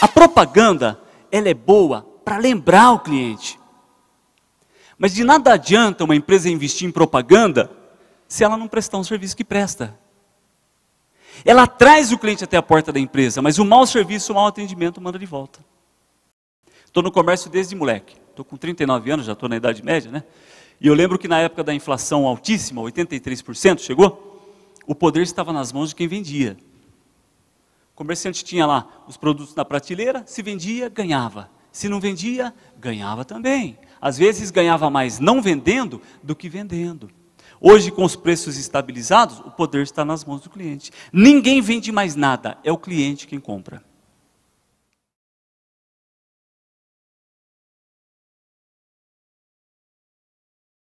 A propaganda, ela é boa para lembrar o cliente. Mas de nada adianta uma empresa investir em propaganda se ela não prestar um serviço que presta. Ela traz o cliente até a porta da empresa, mas o mau serviço, o mau atendimento manda de volta. Estou no comércio desde moleque. Estou com 39 anos, já estou na idade média, né? E eu lembro que na época da inflação altíssima, 83% chegou, o poder estava nas mãos de quem vendia comerciante tinha lá os produtos na prateleira, se vendia, ganhava. Se não vendia, ganhava também. Às vezes ganhava mais não vendendo do que vendendo. Hoje, com os preços estabilizados, o poder está nas mãos do cliente. Ninguém vende mais nada, é o cliente quem compra.